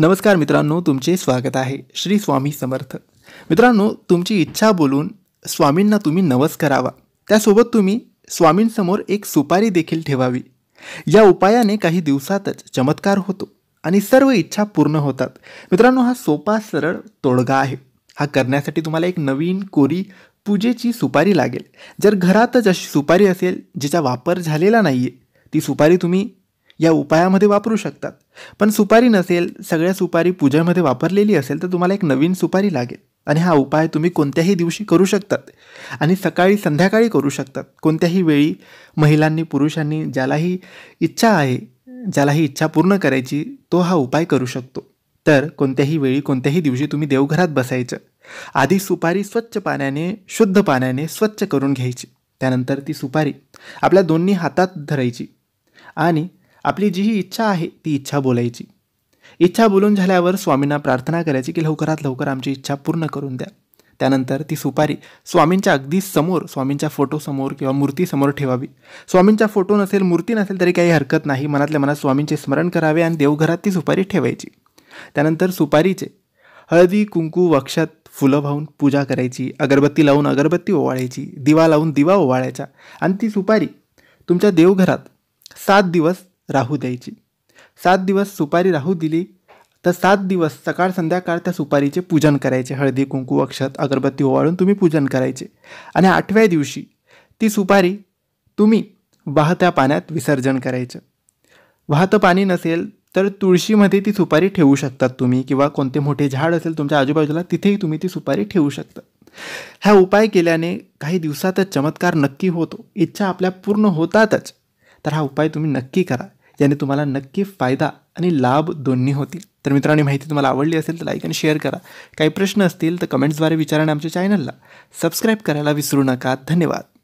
नमस्कार मित्रांनो तुमचे स्वागत आहे श्री स्वामी समर्थ मित्रांनो तुमची इच्छा बोलून स्वामींना तुम्ही नवस करावा त्यासोबत तुम्ही स्वामींसमोर एक सुपारी देखील ठेवावी या उपायाने काही दिवसातच चमत्कार होतो आणि सर्व इच्छा पूर्ण होतात मित्रांनो हा सोपा सरळ तोडगा आहे हा करण्यासाठी तुम्हाला एक नवीन कोरी पूजेची सुपारी लागेल जर घरातच अशी सुपारी असेल जिचा वापर झालेला नाही आहे ती सुपारी तुम्ही या उपायामध्ये वापरू शकतात पण सुपारी नसेल सगळ्या सुपारी पूजेमध्ये वापरलेली असेल तर तुम्हाला एक नवीन सुपारी लागेल आणि हा उपाय तुम्ही कोणत्याही दिवशी करू शकतात आणि सकाळी संध्याकाळी करू शकतात कोणत्याही वेळी महिलांनी पुरुषांनी ज्यालाही इच्छा आहे ज्यालाही इच्छा पूर्ण करायची तो हा उपाय करू शकतो तर कोणत्याही वेळी कोणत्याही दिवशी तुम्ही देवघरात बसायचं आधी सुपारी स्वच्छ पाण्याने शुद्ध पाण्याने स्वच्छ करून घ्यायची त्यानंतर ती सुपारी आपल्या दोन्ही हातात धरायची आणि आपली जी ही इच्छा आहे ती इच्छा बोलायची इच्छा बोलून झाल्यावर स्वामींना प्रार्थना करायची की लवकरात लवकर आमची इच्छा पूर्ण करून द्या त्यानंतर ती सुपारी स्वामींच्या अगदी समोर स्वामींच्या फोटोसमोर किंवा मूर्तीसमोर ठेवावी स्वामींचा फोटो नसेल मूर्ती नसेल तरी काही हरकत नाही मनातल्या मनात स्वामींचे स्मरण करावे आणि देवघरात ती सुपारी ठेवायची त्यानंतर सुपारीचे हळदी कुंकू वक्षात फुलं वाहून पूजा करायची अगरबत्ती लावून अगरबत्ती ओवाळायची दिवा लावून दिवा ओवाळायचा आणि ती सुपारी तुमच्या देवघरात सात दिवस राहू द्यायची सात दिवस सुपारी राहू दिली तर सात दिवस सकाळ संध्याकाळ त्या सुपारीचे पूजन करायचे हळदी कुंकू अक्षत अगरबत्ती ओवाळून तुम्ही पूजन करायचे आणि आठव्या दिवशी ती सुपारी तुम्ही वाहत्या पाण्यात विसर्जन करायचं वाहतं पाणी नसेल तर तुळशीमध्ये ती सुपारी ठेवू शकतात तुम्ही किंवा कोणते मोठे झाड असेल तुमच्या आजूबाजूला तिथेही तुम्ही ती सुपारी ठेवू शकता हा उपाय केल्याने काही दिवसातच चमत्कार नक्की होतो इच्छा आपल्या पूर्ण होतातच तर हा उपाय तुम्ही नक्की करा याने तुम्हाला नक्की फायदा आणि लाभ दोन्ही होतील तर मित्रांनी माहिती तुम्हाला आवडली असेल तर लाईक आणि शेअर करा काही प्रश्न असतील तर कमेंट्सद्वारे विचारा आमच्या चॅनलला सबस्क्राईब करायला विसरू नका धन्यवाद